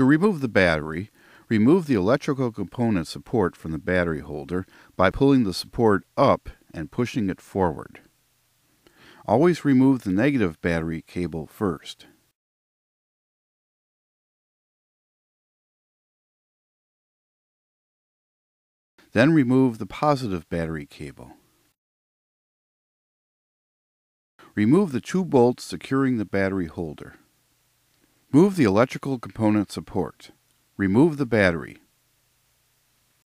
To remove the battery, remove the electrical component support from the battery holder by pulling the support up and pushing it forward. Always remove the negative battery cable first. Then remove the positive battery cable. Remove the two bolts securing the battery holder. Move the electrical component support. Remove the battery.